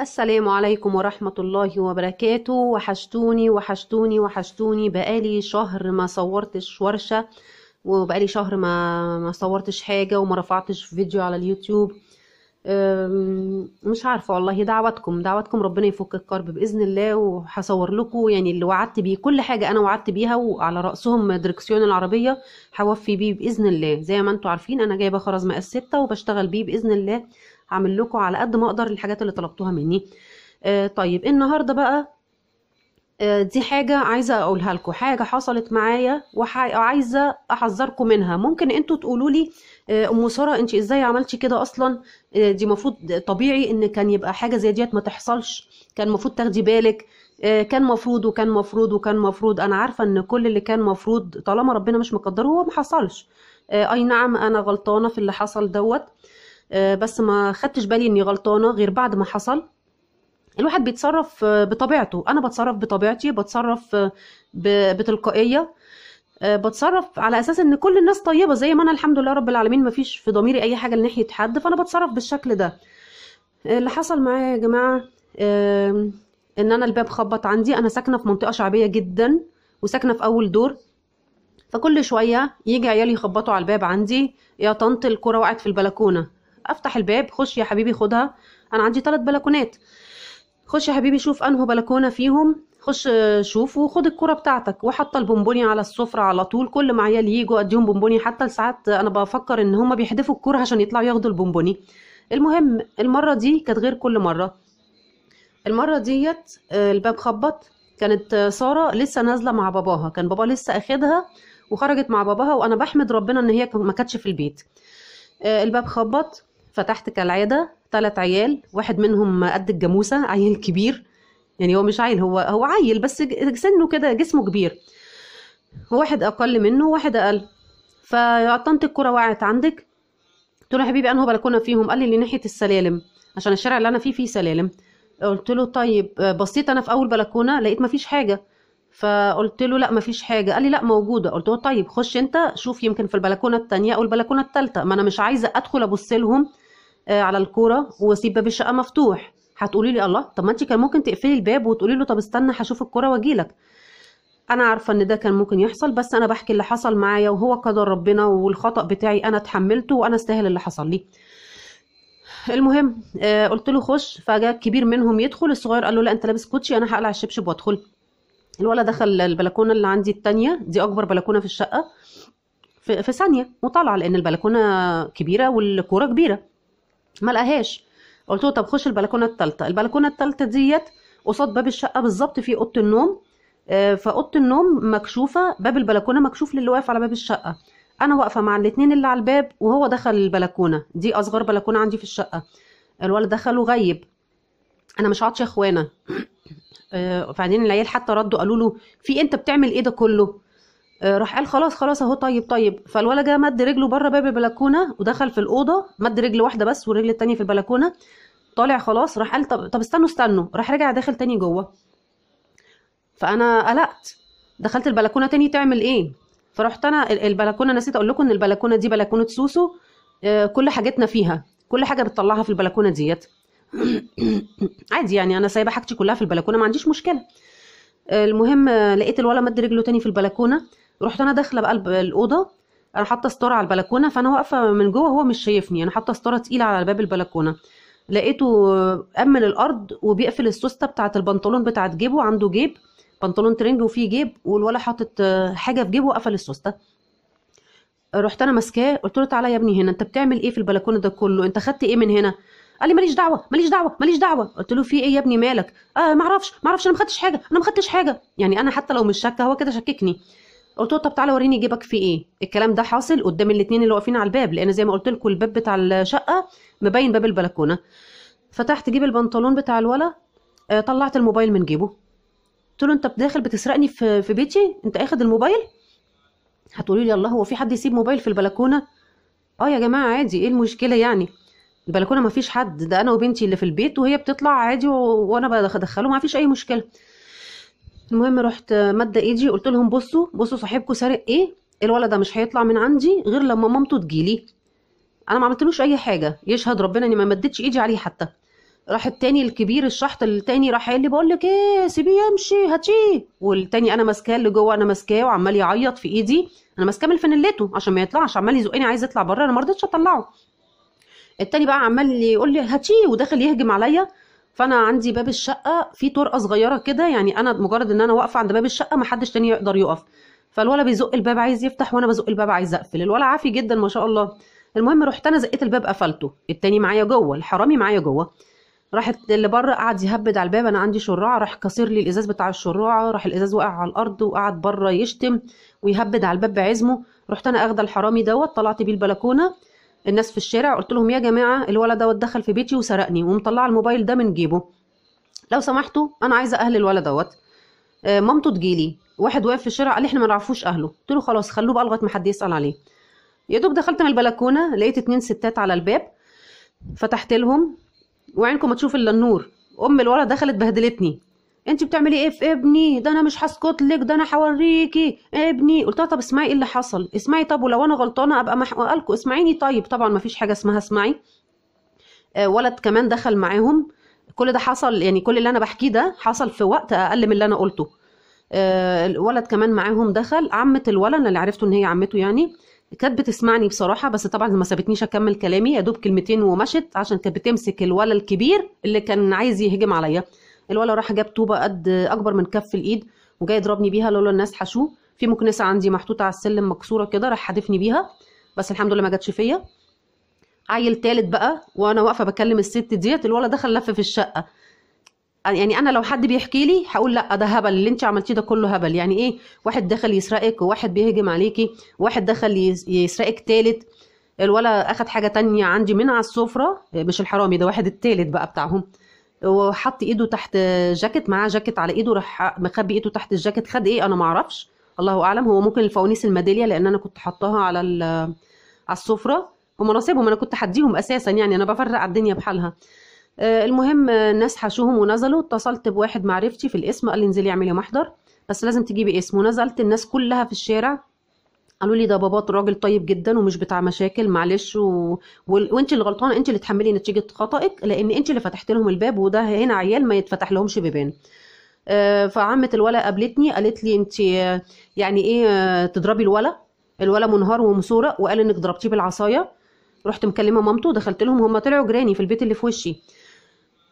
السلام عليكم ورحمة الله وبركاته وحشتوني وحشتوني وحشتوني بقالي شهر ما صورتش ورشة وبقالي شهر ما ما صورتش حاجة وما رفعتش فيديو على اليوتيوب مش عارفة والله دعواتكم دعواتكم ربنا يفك الكرب بإذن الله وحصور لكم يعني اللي وعدت بيه كل حاجة أنا وعدت بيها وعلى رأسهم دركسيون العربية هوفي بيه بإذن الله زي ما انتوا عارفين أنا جايبة خرز مقاس ستة وبشتغل بيه بإذن الله هعمل لكم على قد ما اقدر الحاجات اللي طلبتوها مني آه طيب النهارده بقى آه، دي حاجه عايزه اقولها لكم حاجه حصلت معايا وعايزه احذركم منها ممكن انتوا تقولوا لي آه، ام ساره انت ازاي عملتي كده اصلا آه، دي المفروض طبيعي ان كان يبقى حاجه زي ديت ما تحصلش كان المفروض تاخدي بالك كان مفروض وكان مفروض وكان مفروض انا عارفه ان كل اللي كان مفروض طالما ربنا مش مقدره هو ما حصلش اي نعم انا غلطانه في اللي حصل دوت آه، بس ما خدتش بالي اني غلطانه غير بعد ما حصل الواحد بيتصرف آه، بطبيعته انا بتصرف بطبيعتي بتصرف آه، بتلقائيه بتصرف على اساس ان كل الناس طيبه زي ما انا الحمد لله رب العالمين مفيش في ضميري اي حاجه لناحيه حد فانا بتصرف بالشكل ده اللي حصل معايا يا جماعه ان انا الباب خبط عندي انا ساكنه في منطقه شعبيه جدا وساكنه في اول دور فكل شويه يجي عيالي يخبطوا على الباب عندي يا طنط الكوره وقعت في البلكونه افتح الباب خش يا حبيبي خدها انا عندي ثلاث بلكونات خش يا حبيبي شوف انه بلكونه فيهم خش آه، شوف وخد الكره بتاعتك وحط البونبوني على السفره على طول كل ما عيال يجوا اديهم بونبوني حتى ساعات انا بفكر ان هما بيحدفوا الكره عشان يطلعوا ياخدوا البونبوني المهم المره دي كانت غير كل مره المره ديت آه، الباب خبط كانت آه، ساره لسه نازله مع باباها كان بابا لسه اخدها وخرجت مع باباها وانا بحمد ربنا ان هي ما كانتش في البيت الباب خبط فتحت كالعادة ثلاث عيال واحد منهم قد الجاموسة عيل كبير يعني هو مش عيل هو هو عيل بس سنه كده جسمه كبير واحد أقل منه وواحد أقل فعطنت الكرة وقعت عندك قلت له يا حبيبي أنهو بلكونة فيهم قال لي ناحية السلالم عشان الشارع اللي أنا فيه فيه سلالم قلت له طيب بصيت أنا في أول بلكونة لقيت مفيش حاجة فقلت له لا مفيش حاجه قال لي لا موجوده قلت له طيب خش انت شوف يمكن في البلكونه الثانيه او البلكونه الثالثه ما انا مش عايزه ادخل ابص لهم آه، على الكوره واسيب باب الشقه مفتوح هتقولي لي الله طب ما انت كان ممكن تقفلي الباب وتقولي له طب استنى هشوف الكوره واجيلك انا عارفه ان ده كان ممكن يحصل بس انا بحكي اللي حصل معايا وهو قدر ربنا والخطا بتاعي انا اتحملته وانا استاهل اللي حصل لي المهم آه، قلت له خش فجاء الكبير منهم يدخل الصغير قال له لا انت لابس كوتشي انا هقلع الشبشب وادخل الولد دخل البلكونه اللي عندي التانية دي اكبر بلكونه في الشقه في, في ثانيه وطالعه لان البلكونه كبيره والكوره كبيره ما لقاهاش قلت له طب خش البلكونه الثالثه البلكونه الثالثه ديت قصاد باب الشقه بالظبط في اوضه النوم آه، فاوضه النوم مكشوفه باب البلكونه مكشوف للي واقف على باب الشقه انا واقفه مع الاتنين اللي على الباب وهو دخل البلكونه دي اصغر بلكونه عندي في الشقه الولد دخل وغيب انا مش عاطشه اخوانا آه، وبعدين العيال حتى ردوا قالوا له في إيه انت بتعمل ايه ده كله آه، راح قال خلاص خلاص اهو طيب طيب فالولد جه مد رجله بره باب البلكونه ودخل في الاوضه مد رجل واحده بس والرجل التانيه في البلكونه طالع خلاص راح قال طب, طب استنوا استنوا راح رجع داخل تاني جوه فانا قلقت دخلت البلكونه تاني تعمل ايه فرحت انا البلكونه نسيت اقول لكم ان البلكونه دي بلكونه سوسو آه، كل حاجتنا فيها كل حاجه بتطلعها في البلكونه ديت عادي يعني انا سايبه حاجتي كلها في البلكونه ما عنديش مشكله المهم آه، لقيت الولد مد رجله تاني في البلكونه رحت انا داخله بقى الاوضه انا حاطه ستاره على البلكونه فانا واقفه من جوه هو مش شايفني انا حاطه ستاره تقيله على باب البلكونه لقيته امن الارض وبيقفل السوسته بتاعه البنطلون بتاعه جيبه عنده جيب بنطلون ترنج وفيه جيب والولا حاطط آه، حاجه في جيبه وقفل السوسته رحت انا ماسكاه قلت له تعالى يا ابني هنا انت بتعمل ايه في البلكونه ده كله انت خدت ايه من هنا قال لي ماليش دعوه ماليش دعوه ماليش دعوه قلت له في ايه يا ابني مالك اه ما اعرفش ما اعرفش انا ما خدتش حاجه انا ما خدتش حاجه يعني انا حتى لو مش شاكه هو كده شككني قلت له طب تعالى وريني جيبك في ايه الكلام ده حاصل قدام الاثنين اللي واقفين على الباب لان زي ما قلت لكم الباب بتاع الشقه مبين باب البلكونه فتحت جيب البنطلون بتاع الولا آه، طلعت الموبايل من جيبه قلت له انت داخل بتسرقني في في بيتي انت اخد الموبايل هتقولي لي الله هو في حد يسيب موبايل في البلكونه اه يا جماعه عادي ايه المشكله يعني البلكونه ما فيش حد ده انا وبنتي اللي في البيت وهي بتطلع عادي وانا بدخله ما فيش اي مشكله المهم رحت ماده ايدي قلت لهم بصوا بصوا صاحبكم سارق ايه الولد ده مش هيطلع من عندي غير لما مامته تجيلي انا ما عملتلوش اي حاجه يشهد ربنا اني ما مدتش ايدي عليه حتى راح التاني الكبير الشحط التاني راح قال لي بقول لك ايه سيبيه يمشي هاتيه والتاني انا ماسكاه اللي جوه انا ماسكاه وعمال يعيط في ايدي انا ماسكاه من فنلته عشان ما يطلعش عمال يزقني عايز يطلع بره انا ما رضيتش اطلعه التاني بقى عمال يقول لي هاتشي وداخل يهجم عليا فانا عندي باب الشقه في طرقه صغيره كده يعني انا مجرد ان انا واقفه عند باب الشقه ما حدش تاني يقدر يقف فالولا بيزق الباب عايز يفتح وانا بزق الباب عايز اقفل الولا عافي جدا ما شاء الله المهم رحت انا زقيت الباب قفلته التاني معايا جوه الحرامي معايا جوه راحت اللي بره قعد يهبد على الباب انا عندي شراعه راح كسر لي الازاز بتاع الشراعه راح الازاز وقع على الارض وقعد بره يشتم ويهبد على الباب بعزمه رحت انا اخده الحرامي دوت طلعت بيه البلكونه الناس في الشارع قلت لهم يا جماعه الولد دوت دخل في بيتي وسرقني ومطلع الموبايل ده من جيبه لو سمحتوا انا عايزه اهل الولد دوت آه، مامته تجيلي واحد واقف في الشارع قال لي احنا ما نعرفوش اهله قلت له خلاص خلوه بقى لغايه ما حد يسال عليه يا دوب دخلت من البلكونه لقيت اتنين ستات على الباب فتحت لهم وعينكم ما تشوف الا النور ام الولد دخلت بهدلتني انت بتعملي ايه في ابني ده انا مش هسكت لك ده انا هوريكي ابني قلت لها طب اسمعي ايه اللي حصل اسمعي طب ولو انا غلطانه ابقى محققه لكم اسمعيني طيب طبعا ما فيش حاجه اسمها اسمعي آه ولد كمان دخل معاهم كل ده حصل يعني كل اللي انا بحكيه ده حصل في وقت اقل من اللي انا قلته آه الولد كمان معاهم دخل عمه الولد اللي عرفته ان هي عمته يعني كانت بتسمعني بصراحه بس طبعا ما سابتنيش اكمل كلامي يا دوب كلمتين ومشت عشان كانت بتمسك الولد الكبير اللي كان عايز يهجم عليا الولد راح جاب طوبه قد اكبر من كف الايد وجاي يضربني بيها لولا الناس حشوه في مكنسه عندي محطوطه على السلم مكسوره كده راح حادفني بيها بس الحمد لله ما جاتش فيا عيل تالت بقى وانا واقفه بكلم الست ديت الولد دخل لف في الشقه يعني انا لو حد بيحكي لي هقول لا ده هبل اللي انت عملتيه ده كله هبل يعني ايه واحد دخل يسرقك وواحد بيهجم عليكي وواحد دخل يسرقك تالت الولد اخد حاجه تانية عندي من على السفره مش الحرامي ده واحد التالت بقى بتاعهم وحط ايده تحت جاكيت معاه جاكيت على ايده راح مخبي ايده تحت الجاكيت خد ايه انا ما اعرفش الله اعلم هو ممكن الفوانيس الميداليه لان انا كنت حطاها على على السفره هم نصيبهم انا كنت حديهم اساسا يعني انا بفرق على الدنيا بحالها آه، المهم الناس حشوهم ونزلوا اتصلت بواحد معرفتي في الاسم قال لي انزلي اعملي محضر بس لازم تجيبي اسم ونزلت الناس كلها في الشارع قالوا لي ده باباه راجل طيب جدا ومش بتاع مشاكل معلش و... و... وانت اللي غلطانه انت اللي تحملي نتيجه خطأك لان انت اللي فتحت لهم الباب وده هنا عيال ما يتفتح لهمش بيبان آه، فعمة الولا قابلتني قالت لي انت آه، يعني ايه آه، تضربي الولا الولا منهار ومسورق وقال انك ضربتيه بالعصايه رحت مكلمه مامته دخلت لهم هم طلعوا جيراني في البيت اللي في وشي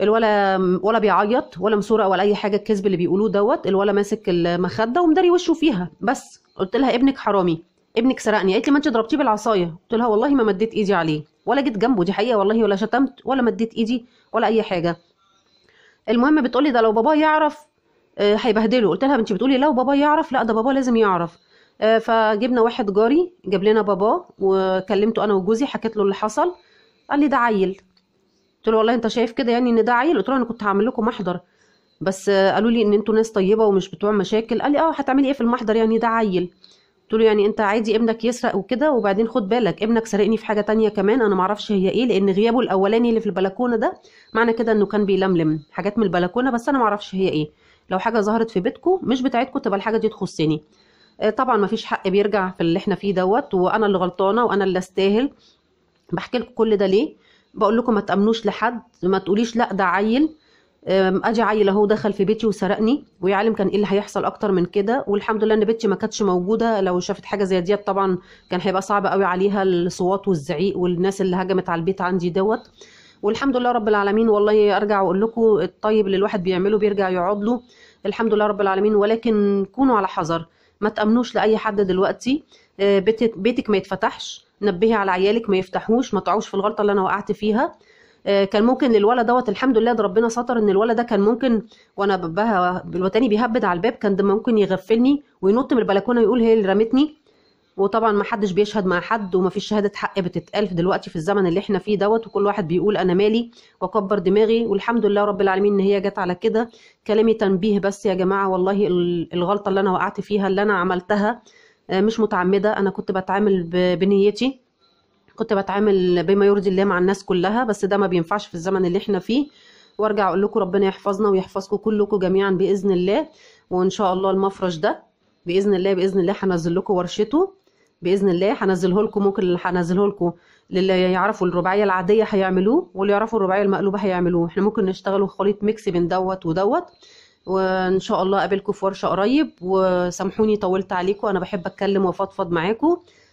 الولا ولا بيعيط ولا مسوره ولا اي حاجه الكذب اللي بيقولوه دوت الولا ماسك المخده ومداري وشه فيها بس قلت لها ابنك حرامي ابنك سرقني قالت لي ما انت ضربتيه بالعصايه قلت لها والله ما مديت ايدي عليه ولا جيت جنبه دي حقيقه والله ولا شتمت ولا مديت ايدي ولا اي حاجه المهم بتقولي ده لو بابا يعرف آه، هيبهدله قلت لها انت بتقولي لو بابا يعرف لا ده بابا لازم يعرف آه، فجبنا واحد جاري جاب لنا باباه وكلمته انا وجوزي حكيت له اللي حصل قال لي ده عيل قلت له والله انت شايف كده يعني ان ده عيل قلت له انا كنت هعمل لكم محضر بس قالوا لي ان انتوا ناس طيبه ومش بتوع مشاكل قال لي اه هتعملي ايه في المحضر يعني ده عيل قلت له يعني انت عادي ابنك يسرق وكده وبعدين خد بالك ابنك سرقني في حاجه تانية كمان انا معرفش هي ايه لان غيابه الاولاني اللي في البلكونه ده معنى كده انه كان بيلملم حاجات من البلكونه بس انا معرفش هي ايه لو حاجه ظهرت في بيتكم مش بتاعتكم تبقى الحاجه دي تخصني آه، طبعا مفيش حق بيرجع في اللي احنا فيه دوت وانا اللي غلطانه وانا اللي استاهل بحكي لكم كل ده ليه بقول لكم ما تامنوش لحد ما تقوليش لا ده عيل اجي عيل اهو دخل في بيتي وسرقني ويا عالم كان ايه اللي هيحصل اكتر من كده والحمد لله ان بيتي ما كانتش موجوده لو شافت حاجه زي ديت طبعا كان هيبقى صعب قوي عليها الصوات والزعيق والناس اللي هجمت على البيت عندي دوت والحمد لله رب العالمين والله ارجع اقول لكم الطيب اللي الواحد بيعمله بيرجع يقعد له الحمد لله رب العالمين ولكن كونوا على حذر ما تامنوش لاي حد دلوقتي أه، بيتك, بيتك ما يتفتحش نبهي على عيالك ما يفتحوش ما تقعوش في الغلطه اللي انا وقعت فيها آه، كان ممكن للولد دوت الحمد لله ده ربنا ستر ان الولد ده كان ممكن وانا ببها بالوتاني بيهبد على الباب كان ده ممكن يغفلني وينط من البلكونه ويقول هي اللي رمتني وطبعا ما حدش بيشهد مع حد وما فيش شهاده حق بتتقال دلوقتي في الزمن اللي احنا فيه دوت وكل واحد بيقول انا مالي واكبر دماغي والحمد لله رب العالمين ان هي جت على كده كلامي تنبيه بس يا جماعه والله الغلطه اللي انا وقعت فيها اللي انا عملتها آه، مش متعمده انا كنت بتعامل بنيتي كنت بتعامل بما يرضي الله مع الناس كلها بس ده ما بينفعش في الزمن اللي احنا فيه وارجع اقول لكم ربنا يحفظنا ويحفظكم كلكم جميعا باذن الله وان شاء الله المفرش ده باذن الله باذن الله هنزل لكم ورشته باذن الله هنزله لكم ممكن هنزله لكم للي يعرفوا الرباعيه العاديه هيعملوه واللي يعرفوا الرباعيه المقلوبه هيعملوه احنا ممكن نشتغلوا خليط ميكس بين دوت ودوت وان شاء الله اقابلكم في ورشه قريب وسامحوني طولت عليكم انا بحب اتكلم وافضفض معاكم